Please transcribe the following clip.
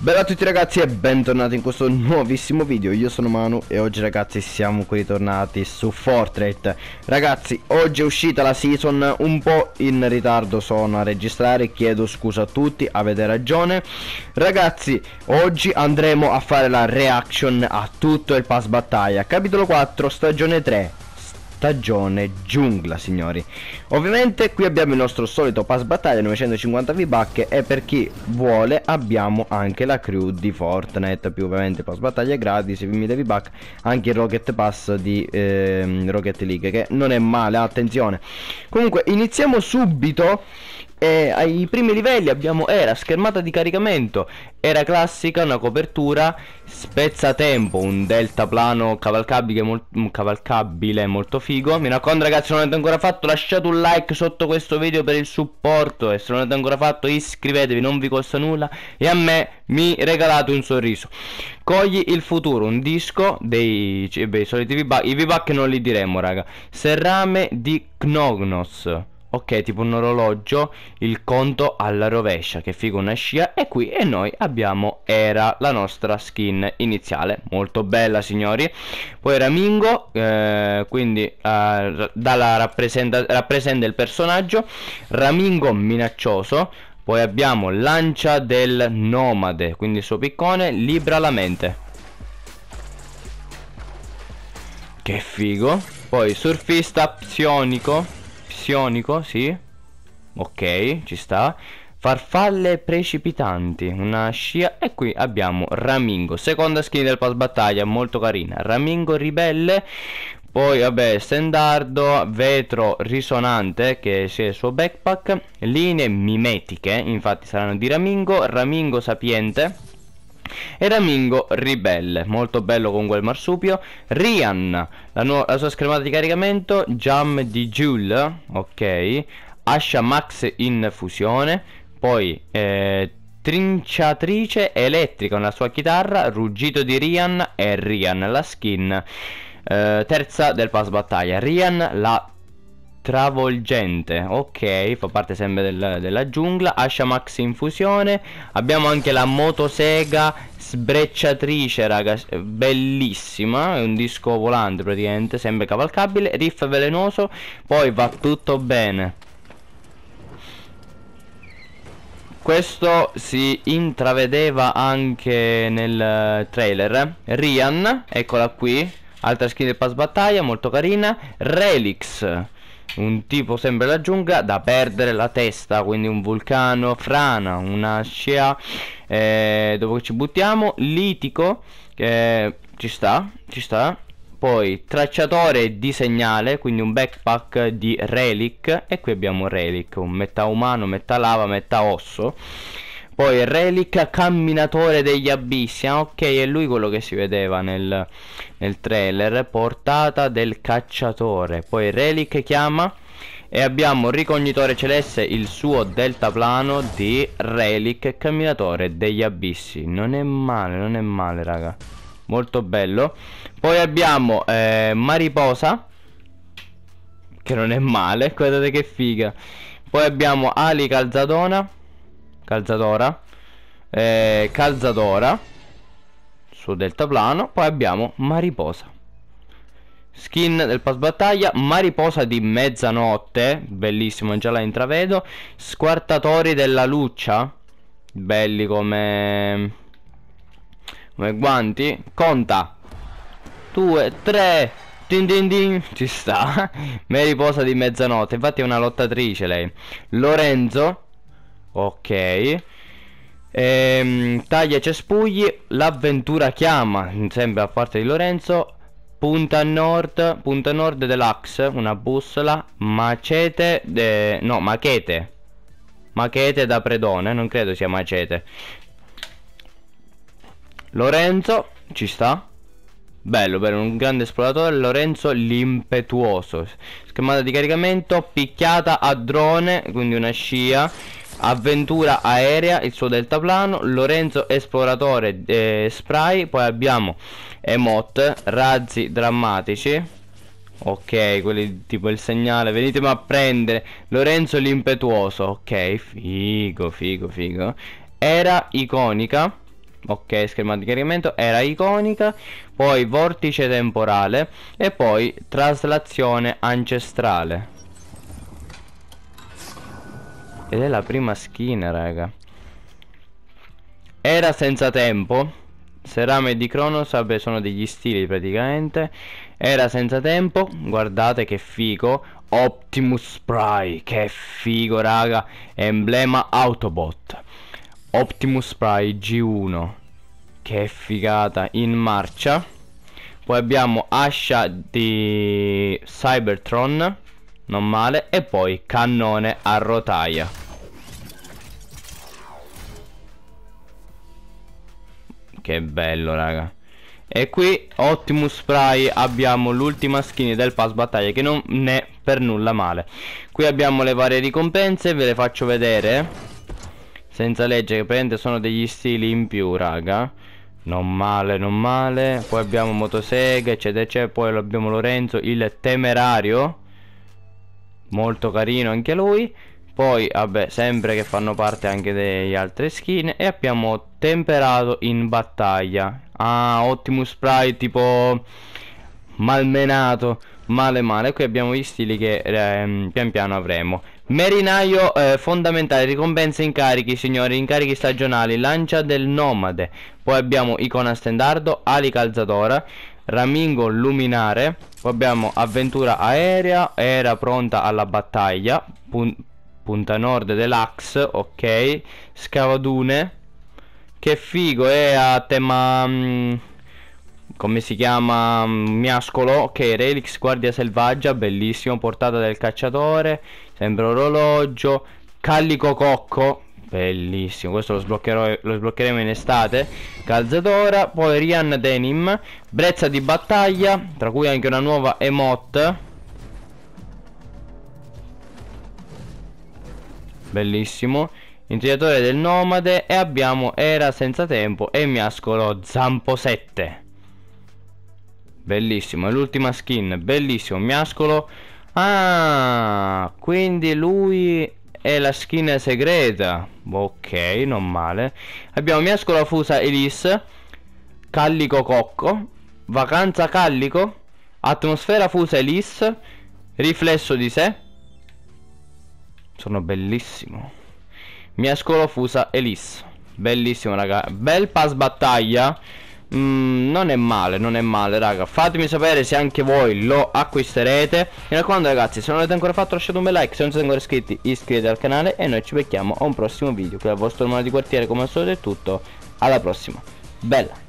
Bella a tutti ragazzi e bentornati in questo nuovissimo video Io sono Manu e oggi ragazzi siamo qui ritornati su Fortnite Ragazzi oggi è uscita la season un po' in ritardo sono a registrare Chiedo scusa a tutti avete ragione Ragazzi oggi andremo a fare la reaction a tutto il pass battaglia Capitolo 4 stagione 3 stagione giungla signori ovviamente qui abbiamo il nostro solito pass battaglia 950 v bacche e per chi vuole abbiamo anche la crew di fortnite più ovviamente pass battaglia gratis 1000 v buck anche il rocket pass di eh, rocket league che non è male attenzione comunque iniziamo subito eh, ai primi livelli abbiamo era schermata di caricamento, era classica, una copertura, spezzatempo, un deltaplano cavalcabile, mol mm, cavalcabile molto figo. Mi raccomando ragazzi se non l'avete ancora fatto lasciate un like sotto questo video per il supporto e se non l'avete ancora fatto iscrivetevi, non vi costa nulla e a me mi regalate un sorriso. Cogli il futuro, un disco dei, cioè, beh, soliti V-Buck, i V-Buck non li diremo raga, Serrame di Knognos ok tipo un orologio il conto alla rovescia che figo una scia e qui e noi abbiamo era la nostra skin iniziale molto bella signori poi Ramingo eh, quindi eh, dalla rappresenta, rappresenta il personaggio Ramingo minaccioso poi abbiamo lancia del nomade quindi il suo piccone libra la mente che figo poi surfista psionico psionico, sì. Ok, ci sta. Farfalle precipitanti, una scia e qui abbiamo Ramingo, seconda skin del pass battaglia, molto carina. Ramingo ribelle, poi vabbè stendardo, vetro risonante che è il suo backpack, linee mimetiche, infatti saranno di Ramingo, Ramingo sapiente e Ramingo Ribelle, molto bello con quel marsupio, Rian, la, la sua schermata di caricamento, Jam di Jule, ok, Asha Max in fusione, poi eh, Trinciatrice elettrica con la sua chitarra, Ruggito di Rian e Rian la skin eh, terza del pass battaglia, Rian la travolgente ok fa parte sempre del, della giungla Asha max infusione abbiamo anche la motosega sbrecciatrice raga bellissima è un disco volante praticamente sempre cavalcabile riff velenoso poi va tutto bene questo si intravedeva anche nel eh, trailer Rian eccola qui altra skin del pass battaglia molto carina Relix un tipo sembra la giungla da perdere la testa quindi un vulcano frana una scia eh, dove ci buttiamo litico che ci sta ci sta poi tracciatore di segnale quindi un backpack di relic e qui abbiamo relic un metà umano metà lava metà osso poi Relic Camminatore degli Abissi. Ah, ok, è lui quello che si vedeva nel, nel trailer. Portata del cacciatore. Poi Relic chiama. E abbiamo Ricognitore Celeste, il suo deltaplano di Relic Camminatore degli Abissi. Non è male, non è male, raga. Molto bello. Poi abbiamo eh, Mariposa. Che non è male, guardate che figa. Poi abbiamo Ali Calzadona. Calzadora eh, Calzadora Su deltaplano Poi abbiamo Mariposa Skin del pass battaglia Mariposa di mezzanotte Bellissimo, già la intravedo Squartatori della luccia Belli come Come guanti Conta 2, 3 Din din din, ci sta. Mariposa di mezzanotte, infatti è una lottatrice lei. Lorenzo, Ok. Ehm, taglia cespugli, l'avventura chiama, sempre a parte di Lorenzo, punta nord, punta nord dell'Axe, una bussola, macete, de, no, machete, machete da predone, non credo sia macete. Lorenzo, ci sta? Bello, bello, un grande esploratore, Lorenzo l'impetuoso. Schermata di caricamento, picchiata a drone, quindi una scia Avventura aerea, il suo deltaplano, Lorenzo esploratore eh, spray, poi abbiamo emote, razzi drammatici. Ok, quelli tipo il segnale, venitemi a prendere. Lorenzo l'impetuoso, ok, figo, figo, figo. Era iconica. Ok, schermata di chiarimento, era iconica, poi vortice temporale e poi traslazione ancestrale. Ed è la prima skin, raga. Era senza tempo. Serame di Cronos, vabbè, sono degli stili praticamente. Era senza tempo, guardate che figo. Optimus Spray, che figo, raga. Emblema Autobot. Optimus Spray G1. Che figata, in marcia. Poi abbiamo Ascia di Cybertron non male E poi cannone a rotaia Che bello raga E qui Optimus Spray abbiamo l'ultima skin del pass battaglia Che non è per nulla male Qui abbiamo le varie ricompense Ve le faccio vedere Senza legge che prende sono degli stili in più raga non male, non male. Poi abbiamo motosega, eccetera, eccetera. Poi abbiamo Lorenzo, il temerario molto carino anche lui poi vabbè sempre che fanno parte anche degli altri skin e abbiamo temperato in battaglia ah ottimo spray tipo malmenato male male qui abbiamo gli stili che eh, pian piano avremo Merinaio eh, fondamentale, ricompensa incarichi signori, incarichi stagionali, lancia del nomade Poi abbiamo icona standardo, ali calzatora Ramingo Luminare Poi abbiamo Avventura Aerea Era pronta alla battaglia Pun Punta Nord Deluxe Ok Scavadune Che figo è eh, a tema mm, Come si chiama mm, Miascolo Ok Relix Guardia Selvaggia Bellissimo Portata del Cacciatore Sembra orologio Callico Cocco Bellissimo, questo lo, lo sbloccheremo in estate Calzatora, poi Rian Denim Brezza di battaglia, tra cui anche una nuova emote Bellissimo Intriatore del nomade e abbiamo Era senza tempo e miascolo Zampo 7 Bellissimo, è l'ultima skin, bellissimo, miascolo Ah, quindi lui e la skin segreta. Ok, non male. Abbiamo miascola fusa Elise, Callico Cocco, Vacanza Callico, Atmosfera fusa Elise, Riflesso di sé. Sono bellissimo. Miascolo fusa Elise. Bellissimo, raga. Bel pass battaglia. Mm, non è male, non è male, raga. Fatemi sapere se anche voi lo acquisterete. Mi raccomando, ragazzi, se non l'avete ancora fatto, lasciate un bel like. Se non siete ancora iscritti, iscrivetevi al canale. E noi ci becchiamo a un prossimo video. Qui dal vostro romano di quartiere, come al solito, è tutto. Alla prossima. Bella.